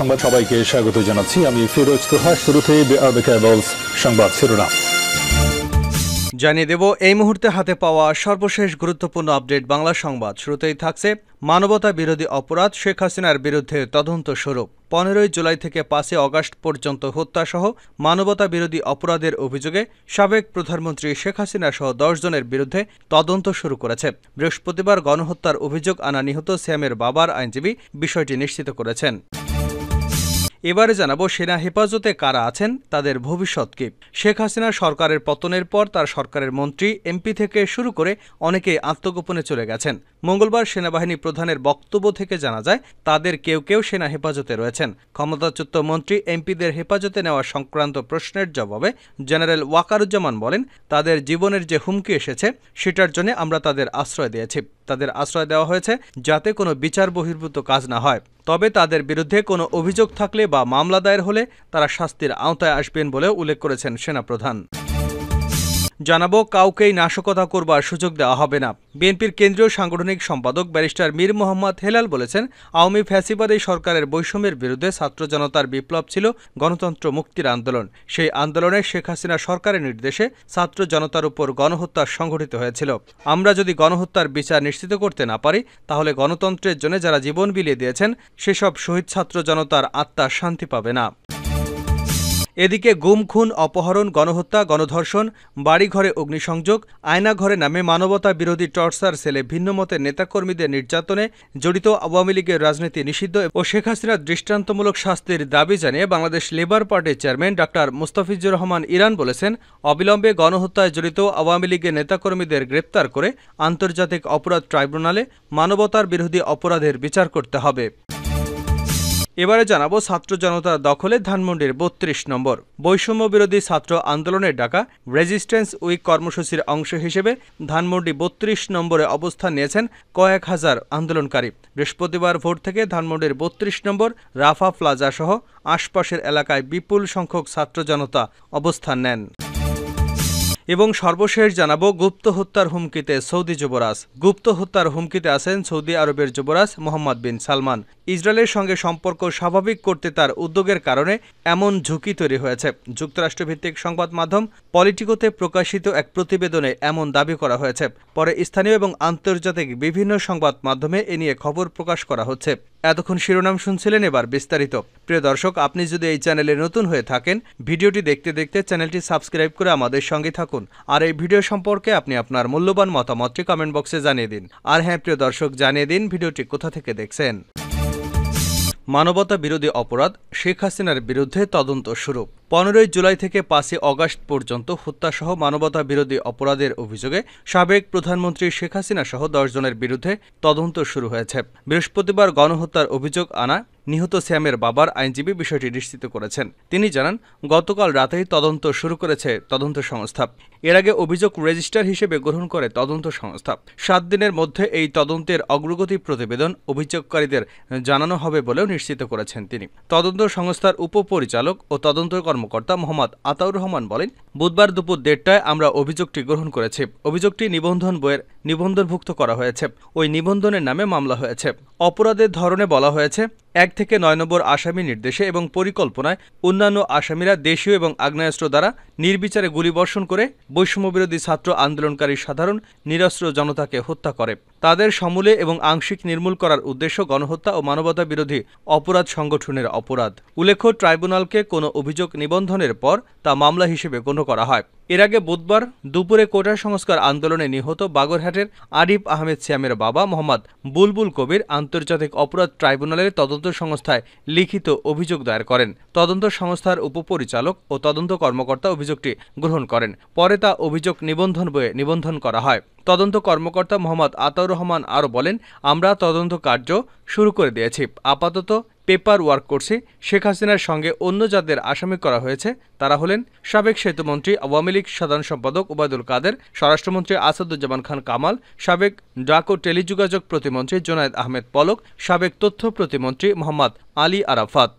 সংবাদ সবাইকে স্বাগত জানাচ্ছি আমি ফিরোজ তোহা শুরুতে সংবাদ শিরোনাম জানিয়ে দেব এই মুহূর্তে হাতে পাওয়া সর্বশেষ গুরুত্বপূর্ণ আপডেট বাংলা সংবাদ শুরুতেই থাকছে মানবতা বিরোধী অপরাধ শেখ হাসিনার বিরুদ্ধে তদন্ত স্বরূপ পনেরোই জুলাই থেকে পাঁচই অগাস্ট পর্যন্ত হত্যাসহ মানবতা বিরোধী অপরাধের অভিযোগে সাবেক প্রধানমন্ত্রী শেখ হাসিনা সহ জনের বিরুদ্ধে তদন্ত শুরু করেছে বৃহস্পতিবার গণহত্যার অভিযোগ আনা নিহত শ্যামের বাবার আইনজীবী বিষয়টি নিশ্চিত করেছেন এবারে জানাবো সেনা হেফাজতে কারা আছেন তাদের ভবিষ্যৎ কি শেখ হাসিনা সরকারের পতনের পর তার সরকারের মন্ত্রী এমপি থেকে শুরু করে অনেকে আত্মগোপনে চলে গেছেন মঙ্গলবার সেনাবাহিনী প্রধানের বক্তব্য থেকে জানা যায় তাদের কেউ কেউ সেনা হেফাজতে রয়েছেন ক্ষমতাচ্যুত মন্ত্রী এমপিদের হেফাজতে নেওয়া সংক্রান্ত প্রশ্নের জবাবে জেনারেল ওয়াকারুজ্জামান বলেন তাদের জীবনের যে হুমকি এসেছে সেটার জন্য আমরা তাদের আশ্রয় দিয়েছি তাদের আশ্রয় দেওয়া হয়েছে যাতে কোনো বিচার বহির্ভূত কাজ না হয় তবে তাদের বিরুদ্ধে কোনো অভিযোগ থাকলে বা মামলা দায়ের হলে তারা শাস্তির আওতায় আসবেন বলে উল্লেখ করেছেন সেনাপ্রধান জানাবো কাউকেই নাশকতা করবার সুযোগ দেওয়া হবে না বিএনপির কেন্দ্রীয় সাংগঠনিক সম্পাদক ব্যারিস্টার মীর মোহাম্মদ হেলাল বলেছেন আওয়ামী ফ্যাসিবাদী সরকারের বৈষম্যের বিরুদ্ধে ছাত্র জনতার বিপ্লব ছিল গণতন্ত্র মুক্তির আন্দোলন সেই আন্দোলনে শেখ হাসিনা সরকারের নির্দেশে ছাত্র জনতার উপর গণহত্যা সংঘটিত হয়েছিল আমরা যদি গণহত্যার বিচার নিশ্চিত করতে না পারি তাহলে গণতন্ত্রের জন্য যারা জীবন বিলিয়ে দিয়েছেন সেসব শহীদ ছাত্র জনতার আত্মা শান্তি পাবে না এদিকে গুম খুন অপহরণ গণহত্যা গণধর্ষণ বাড়িঘরে অগ্নিসংযোগ আয়নাঘরে নামে মানবতা বিরোধী টর্চার সেলে ভিন্নমতের নেতাকর্মীদের নির্যাতনে জড়িত আওয়ামী লীগের রাজনীতি নিষিদ্ধ ও শেখ হাসিনার দৃষ্টান্তমূলক শাস্তির দাবি জানিয়ে বাংলাদেশ লেবার পার্টির চেয়ারম্যান ডাক্তার মুস্তাফিজুর রহমান ইরান বলেছেন অবিলম্বে গণহত্যায় জড়িত আওয়ামী লীগের নেতাকর্মীদের গ্রেপ্তার করে আন্তর্জাতিক অপরাধ ট্রাইব্যুনালে মানবতার বিরোধী অপরাধের বিচার করতে হবে এবারে জানাবো ছাত্র জনতার দখলে ধানমন্ডির বত্রিশ নম্বর বৈষম্য বিরোধী ছাত্র আন্দোলনের ডাকা রেজিস্ট্যান্স উইক কর্মসূচির অংশ হিসেবে ধানমন্ডি বত্রিশ নম্বরে অবস্থান নিয়েছেন কয়েক হাজার আন্দোলনকারী বৃহস্পতিবার ভোর থেকে ধানমন্ডির বত্রিশ নম্বর রাফা প্লাজা সহ আশপাশের এলাকায় বিপুল সংখ্যক ছাত্র জনতা অবস্থান নেন এবং সর্বশেষ জানাবো গুপ্ত হত্যার হুমকিতে সৌদি যুবরাজ গুপ্ত হত্যার হুমকিতে আছেন সৌদি আরবের যুবরাজ মোহাম্মদ বিন সালমান ইসরায়েলের সঙ্গে সম্পর্ক স্বাভাবিক করতে তার উদ্যোগের কারণে এমন ঝুঁকি তৈরি হয়েছে যুক্তরাষ্ট্রভিত্তিক সংবাদ মাধ্যম পলিটিকোতে প্রকাশিত এক প্রতিবেদনে এমন দাবি করা হয়েছে পরে স্থানীয় এবং আন্তর্জাতিক বিভিন্ন সংবাদ মাধ্যমে এ নিয়ে খবর প্রকাশ করা হচ্ছে এতক্ষণ শিরোনাম শুনছিলেন এবার বিস্তারিত প্রিয় দর্শক আপনি যদি এই চ্যানেলে নতুন হয়ে থাকেন ভিডিওটি দেখতে দেখতে চ্যানেলটি সাবস্ক্রাইব করে আমাদের সঙ্গে থাকুন থাকুন আর এই ভিডিও সম্পর্কে আপনি আপনার মূল্যবান মতামতটি কমেন্ট বক্সে জানিয়ে দিন আর হ্যাঁ প্রিয় দর্শক জানিয়ে দিন ভিডিওটি কোথা থেকে দেখছেন মানবতা বিরোধী অপরাধ শেখ হাসিনার বিরুদ্ধে তদন্ত শুরু পনেরোই জুলাই থেকে পাঁচই অগাস্ট পর্যন্ত হত্যাসহ মানবতা বিরোধী অপরাধের অভিযোগে সাবেক প্রধানমন্ত্রী শেখ হাসিনা সহ দশজনের বিরুদ্ধে তদন্ত শুরু হয়েছে বৃহস্পতিবার গণহত্যার অভিযোগ আনা নিহত শ্যামের বাবার আইনজীবী বিষয়টি নিশ্চিত করেছেন তিনি জানান গতকাল রাতেই তদন্ত শুরু করেছে তদন্ত সংস্থা এর আগে অভিযোগ রেজিস্টার হিসেবে গ্রহণ করে তদন্ত সংস্থা সাত দিনের মধ্যে এই তদন্তের অগ্রগতি প্রতিবেদন অভিযোগকারীদের জানানো হবে বলেও নিশ্চিত করেছেন তিনি তদন্ত সংস্থার উপপরিচালক ও তদন্ত কর্মকর্তা মোহাম্মদ আতাউর রহমান বলেন বুধবার দুপুর দেড়টায় আমরা অভিযোগটি গ্রহণ করেছি অভিযোগটি নিবন্ধন বইয়ের নিবন্ধনভুক্ত করা হয়েছে ওই নিবন্ধনের নামে মামলা হয়েছে অপরাধের ধরনে বলা হয়েছে এক থেকে নয় নম্বর আসামি নির্দেশে এবং পরিকল্পনায় অন্যান্য আসামিরা দেশীয় এবং আগ্নেয়াস্ত্র দ্বারা নির্বিচারে গুলিবর্ষণ করে বৈষম্যবিরোধী ছাত্র আন্দোলনকারী সাধারণ নিরস্ত্র জনতাকে হত্যা করে তাদের সমূলে এবং আংশিক নির্মূল করার উদ্দেশ্য গণহত্যা ও মানবতা বিরোধী অপরাধ সংগঠনের অপরাধ উল্লেখ্য ট্রাইব্যুনালকে কোনো অভিযোগ নিবন্ধনের পর তা মামলা হিসেবে গণ্য করা হয় এর আগে বুধবার দুপুরে কোটা সংস্কার আন্দোলনে নিহত বাগরহাটের আরিফ আহমেদ সিয়ামের বাবা মোহাম্মদ বুলবুল কবির আন্তর্জাতিক অপরাধ ট্রাইব্যুনালের তদন্ত সংস্থায় লিখিত অভিযোগ দায়ের করেন তদন্ত সংস্থার উপপরিচালক ও তদন্ত কর্মকর্তা অভিযোগটি গ্রহণ করেন পরে তা অভিযোগ নিবন্ধন বয়ে নিবন্ধন করা হয় তদন্ত কর্মকর্তা মোহাম্মদ আতাউর রহমান আরও বলেন আমরা তদন্ত কার্য শুরু করে দিয়েছি আপাতত পেপার ওয়ার্ক করছি শেখ হাসিনার সঙ্গে অন্য যাদের আসামি করা হয়েছে তারা হলেন সাবেক সেতুমন্ত্রী আওয়ামী লীগ সাধারণ সম্পাদক ওবায়দুল কাদের স্বরাষ্ট্রমন্ত্রী আসাদুজ্জামান খান কামাল সাবেক ডাক ও টেলিযোগাযোগ প্রতিমন্ত্রী জোনায়দ আহমেদ পলক সাবেক তথ্য প্রতিমন্ত্রী মোহাম্মদ আলী আরাফাত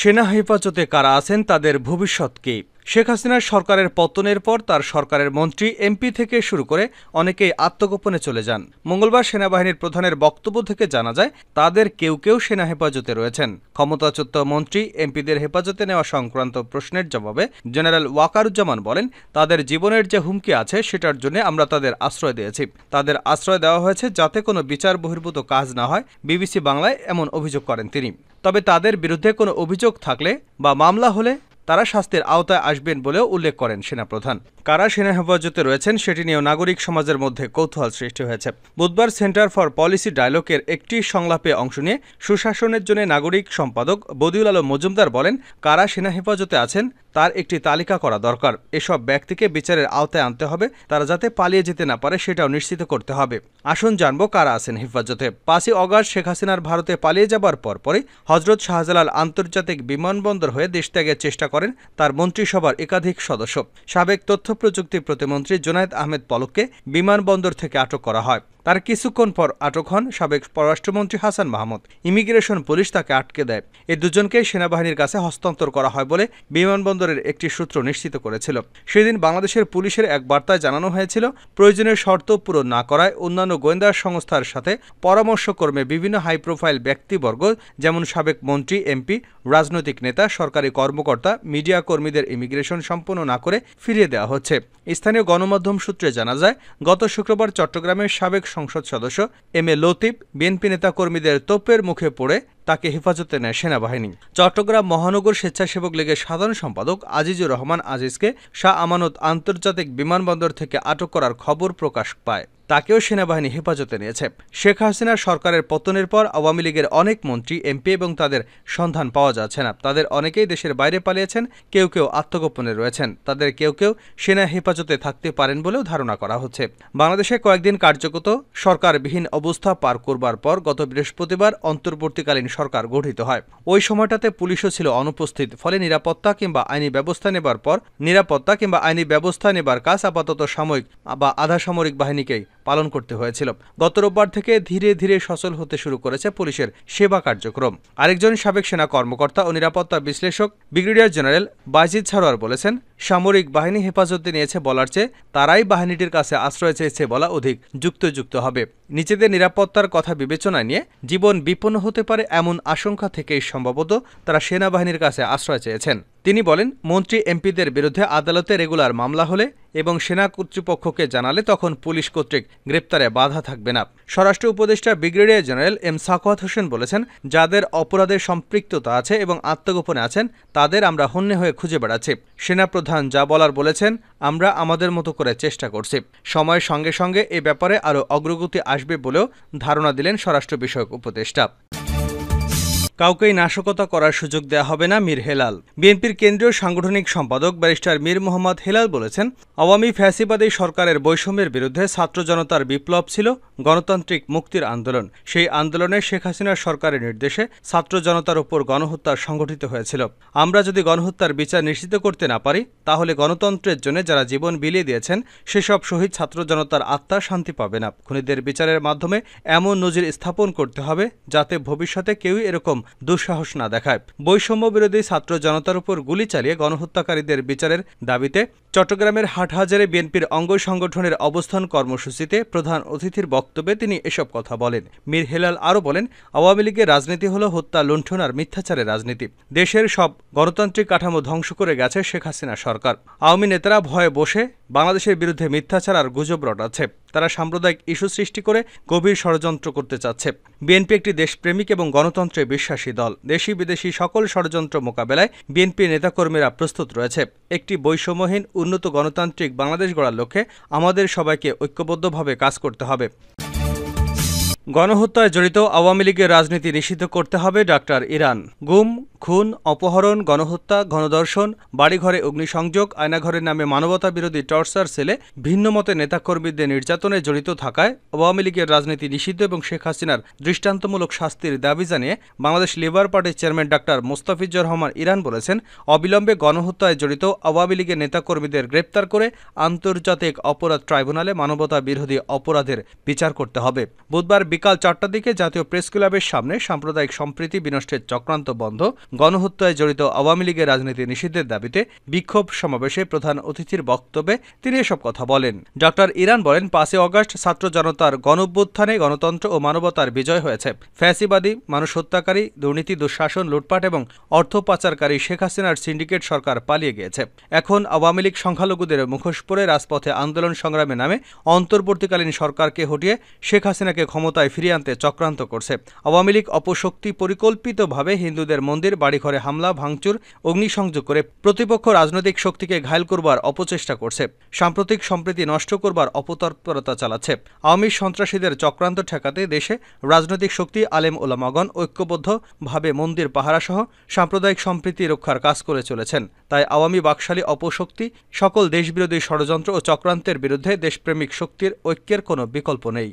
সেনা হেফাজতে কারা আছেন তাদের ভবিষ্যৎ কী শেখ হাসিনার সরকারের পতনের পর তার সরকারের মন্ত্রী এমপি থেকে শুরু করে অনেকেই আত্মগোপনে চলে যান মঙ্গলবার সেনাবাহিনীর প্রধানের বক্তব্য থেকে জানা যায় তাদের কেউ কেউ সেনা হেফাজতে রয়েছেন ক্ষমতাচ্যুত মন্ত্রী এমপিদের হেফাজতে নেওয়া সংক্রান্ত প্রশ্নের জবাবে জেনারেল ওয়াকারুজ্জামান বলেন তাদের জীবনের যে হুমকি আছে সেটার জন্য আমরা তাদের আশ্রয় দিয়েছি তাদের আশ্রয় দেওয়া হয়েছে যাতে কোনো বিচার বহির্ভূত কাজ না হয় বিবিসি বাংলায় এমন অভিযোগ করেন তিনি তবে তাদের বিরুদ্ধে কোনো অভিযোগ থাকলে বা মামলা হলে তারা শাস্তির আওতায় আসবেন বলেও উল্লেখ করেন সেনাপ্রধান কারা সেনা হেফাজতে রয়েছেন সেটি নিয়েও নাগরিক সমাজের মধ্যে কৌতূহল সৃষ্টি হয়েছে বুধবার সেন্টার ফর পলিসি ডায়লগের একটি সংলাপে অংশ নিয়ে সুশাসনের জন্য নাগরিক সম্পাদক বদিউল আলম মজুমদার বলেন কারা সেনা হেফাজতে আছেন তার একটি তালিকা করা দরকার এসব ব্যক্তিকে বিচারের আওতায় আনতে হবে তারা যাতে পালিয়ে যেতে না পারে সেটাও নিশ্চিত করতে হবে আসুন জানব কারা আছেন হেফাজতে পাঁচই অগাস্ট শেখ হাসিনার ভারতে পালিয়ে যাবার পরপরই হজরত শাহজালাল আন্তর্জাতিক বিমানবন্দর হয়ে দেশ ত্যাগের চেষ্টা করেন তার মন্ত্রিসভার একাধিক সদস্য সাবেক তথ্য প্রযুক্তি প্রতিমন্ত্রী জোনায়েদ আহমেদ পলককে বিমানবন্দর থেকে আটক করা হয় তার কিছুক্ষণ পর আটক হন সাবেক পররাষ্ট্রমন্ত্রী হাসান মাহমুদ ইমিগ্রেশন পুলিশ তাকে আটকে দেয় এ দুজনকে সেনাবাহিনীর কাছে হস্তান্তর করা হয় বলে বিমানবন্দরের একটি সূত্র নিশ্চিত করেছিল সেদিন বাংলাদেশের পুলিশের এক বার্তায় জানানো হয়েছিল প্রয়োজনীয় শর্ত পূরণ না করায় অন্যান্য গোয়েন্দা সংস্থার সাথে পরামর্শক্রমে বিভিন্ন হাই প্রোফাইল ব্যক্তিবর্গ যেমন সাবেক মন্ত্রী এমপি রাজনৈতিক নেতা সরকারি কর্মকর্তা মিডিয়া কর্মীদের ইমিগ্রেশন সম্পন্ন না করে ফিরিয়ে দেওয়া হচ্ছে স্থানীয় গণমাধ্যম সূত্রে জানা যায় গত শুক্রবার চট্টগ্রামের সাবেক সংসদ সদস্য এম এ লতিফ বিএনপি নেতাকর্মীদের তোপের মুখে পড়ে তাকে হেফাজতে নেয় সেনাবাহিনী চট্টগ্রাম মহানগর স্বেচ্ছাসেবক লীগের সাধারণ সম্পাদক আজিজুর রহমান আজিজকে শাহ আমানত আন্তর্জাতিক বিমানবন্দর থেকে আটক করার খবর প্রকাশ পায় তাকেও সেনাবাহিনী হেফাজতে নিয়েছে শেখ হাসিনার সরকারের পতনের পর আওয়ামী লীগের অনেক মন্ত্রী এমপি এবং তাদের সন্ধান পাওয়া যাচ্ছে না তাদের অনেকেই দেশের বাইরে পালিয়েছেন কেউ কেউ আত্মগোপনে রয়েছেন তাদের কেউ কেউ সেনা হেফাজতে থাকতে পারেন বলেও ধারণা করা হচ্ছে বাংলাদেশে কয়েকদিন কার্যগত সরকারবিহীন অবস্থা পার করবার পর গত বৃহস্পতিবার অন্তর্বর্তীকালীন সরকার গঠিত হয় ওই সময়টাতে পুলিশও ছিল অনুপস্থিত ফলে নিরাপত্তা কিংবা আইনি ব্যবস্থা নেবার পর নিরাপত্তা কিংবা আইনি ব্যবস্থা নেবার কাজ আপাতত সাময়িক বা আধা সামরিক বাহিনীকেই পালন করতে হয়েছিল গত রোববার থেকে ধীরে ধীরে সচল হতে শুরু করেছে পুলিশের সেবা কার্যক্রম আরেকজন সাবেক সেনা কর্মকর্তা ও নিরাপত্তা বিশ্লেষক ব্রিগেডিয়ার জেনারেল বাজিদ ছাড়োয়ার বলেছেন সামরিক বাহিনী হেফাজতে নিয়েছে বলার চেয়ে তারাই বাহিনীটির কাছে আশ্রয় চেয়েছে বলা অধিক যুক্তযুক্ত হবে নিজেদের নিরাপত্তার কথা বিবেচনা নিয়ে জীবন বিপন্ন হতে পারে এমন আশঙ্কা থেকেই সম্ভবত তারা সেনাবাহিনীর কাছে আশ্রয় চেয়েছেন তিনি বলেন মন্ত্রী এমপিদের বিরুদ্ধে আদালতে রেগুলার মামলা হলে এবং সেনা কর্তৃপক্ষকে জানালে তখন পুলিশ কর্তৃক গ্রেপ্তারে বাধা থাকবে না স্বরাষ্ট্র উপদেষ্টা brigadier general M Sakhawat Hossain বলেছেন যাদের অপরাধের সম্পৃক্ততা আছে এবং আত্মগোপনে আছেন তাদের আমরা হন্যে হয়ে খুঁজে বেড়াচ্ছি সেনাপ্রধান যা বলার বলেছেন আমরা আমাদের মতো করে চেষ্টা করছি সময়ের সঙ্গে সঙ্গে এ ব্যাপারে আরও অগ্রগতি আসবে বলেও ধারণা দিলেন স্বরাষ্ট্র বিষয়ক উপদেষ্টা কাউকেই নাশকতা করার সুযোগ দেওয়া হবে না মীর হেলাল বিএনপির কেন্দ্রীয় সাংগঠনিক সম্পাদক ব্যারিস্টার মীর মোহাম্মদ হেলাল বলেছেন আওয়ামী ফ্যাসিবাদী সরকারের বৈষম্যের বিরুদ্ধে ছাত্র জনতার বিপ্লব ছিল গণতান্ত্রিক মুক্তির আন্দোলন সেই আন্দোলনে শেখ হাসিনার সরকারের নির্দেশে ছাত্র জনতার উপর গণহত্যা সংঘটিত হয়েছিল আমরা যদি গণহত্যার বিচার নিশ্চিত করতে না পারি তাহলে গণতন্ত্রের জন্য যারা জীবন বিলিয়ে দিয়েছেন সেসব শহীদ ছাত্র জনতার আত্মা শান্তি পাবে না খুনিদের বিচারের মাধ্যমে এমন নজির স্থাপন করতে হবে যাতে ভবিষ্যতে কেউই এরকম দুঃসাহস না দেখায় বৈষম্য বিরোধী ছাত্র জনতার উপর গুলি চালিয়ে গণহত্যাকারীদের বিচারের দাবিতে চট্টগ্রামের হাটহাজারে বিএনপির অঙ্গ সংগঠনের অবস্থান কর্মসূচিতে প্রধান অতিথির বক্তব্যে তিনি এসব কথা বলেন মীর হেলাল আরও বলেন আওয়ামী লীগের রাজনীতি হল হত্যা লুণ্ঠন আর মিথ্যাচারের রাজনীতি দেশের সব গণতান্ত্রিক কাঠামো ধ্বংস করে গেছে শেখ হাসিনা সরকার আওয়ামী নেতারা ভয়ে বসে বাংলাদেশের বিরুদ্ধে মিথ্যাচার আর গুজব রটাচ্ছে তারা সাম্প্রদায়িক ইস্যু সৃষ্টি করে গভীর ষড়যন্ত্র করতে চাচ্ছে বিএনপি একটি দেশপ্রেমিক এবং গণতন্ত্রে বিশ্বাসী দল দেশি বিদেশি সকল ষড়যন্ত্র মোকাবেলায় বিএনপি নেতাকর্মীরা প্রস্তুত রয়েছে একটি বৈষম্যহীন উন্নত গণতান্ত্রিক বাংলাদেশ গড়ার লক্ষ্যে আমাদের সবাইকে ঐক্যবদ্ধভাবে কাজ করতে হবে গণহত্যায় জড়িত আওয়ামী লীগের রাজনীতি নিষিদ্ধ করতে হবে ডাক্তার ইরান গুম খুন অপহরণ গণহত্যা গণদর্শন বাড়িঘরে অগ্নিসংযোগ আয়নাঘরের নামে মানবতা বিরোধী টর্চার সেলে মতে নেতাকর্মীদের নির্যাতনে জড়িত থাকায় আওয়ামী লীগের রাজনীতি নিষিদ্ধ এবং শেখ হাসিনার দৃষ্টান্তমূলক শাস্তির দাবি জানিয়ে বাংলাদেশ লেবার পার্টির চেয়ারম্যান ডাক্তার মুস্তাফিজুর রহমান ইরান বলেছেন অবিলম্বে গণহত্যায় জড়িত আওয়ামী লীগের নেতাকর্মীদের গ্রেপ্তার করে আন্তর্জাতিক অপরাধ ট্রাইব্যুনালে মানবতা বিরোধী অপরাধের বিচার করতে হবে বুধবার বিকাল চারটার দিকে জাতীয় প্রেস ক্লাবের সামনে সাম্প্রদায়িক সম্প্রীতি বিনষ্টের চক্রান্ত বন্ধ গণহত্যায় জড়িত আওয়ামী লীগের রাজনীতি নিষিদ্ধের দাবিতে বিক্ষোভ সমাবেশে প্রধান অতিথির বক্তব্যে তিনি এসব কথা বলেন ডক্টর ইরান বলেন পাঁচই অগস্ট ছাত্র জনতার গণঅভ্যুত্থানে গণতন্ত্র ও মানবতার বিজয় হয়েছে ফ্যাসিবাদী মানুষ হত্যাকারী দুর্নীতি দুঃশাসন লুটপাট এবং অর্থ পাচারকারী শেখ হাসিনার সিন্ডিকেট সরকার পালিয়ে গিয়েছে এখন আওয়ামী লীগ সংখ্যালঘুদের মুখোশ পরে রাজপথে আন্দোলন সংগ্রামে নামে অন্তর্বর্তীকালীন সরকারকে হটিয়ে শেখ হাসিনাকে ক্ষমতায় ক্ষমতায় ফিরিয়ে আনতে চক্রান্ত করছে আওয়ামী লীগ অপশক্তি পরিকল্পিতভাবে হিন্দুদের মন্দির বাড়িঘরে হামলা ভাঙচুর অগ্নিসংযোগ করে প্রতিপক্ষ রাজনৈতিক শক্তিকে ঘায়ল করবার অপচেষ্টা করছে সাম্প্রতিক সম্প্রীতি নষ্ট করবার অপতৎপরতা চালাচ্ছে আওয়ামী সন্ত্রাসীদের চক্রান্ত ঠেকাতে দেশে রাজনৈতিক শক্তি আলেম ওলামাগণ ঐক্যবদ্ধভাবে মন্দির পাহারাসহ সাম্প্রদায়িক সম্প্রীতি রক্ষার কাজ করে চলেছেন তাই আওয়ামী বাকশালী অপশক্তি সকল দেশবিরোধী ষড়যন্ত্র ও চক্রান্তের বিরুদ্ধে দেশপ্রেমিক শক্তির ঐক্যের কোনো বিকল্প নেই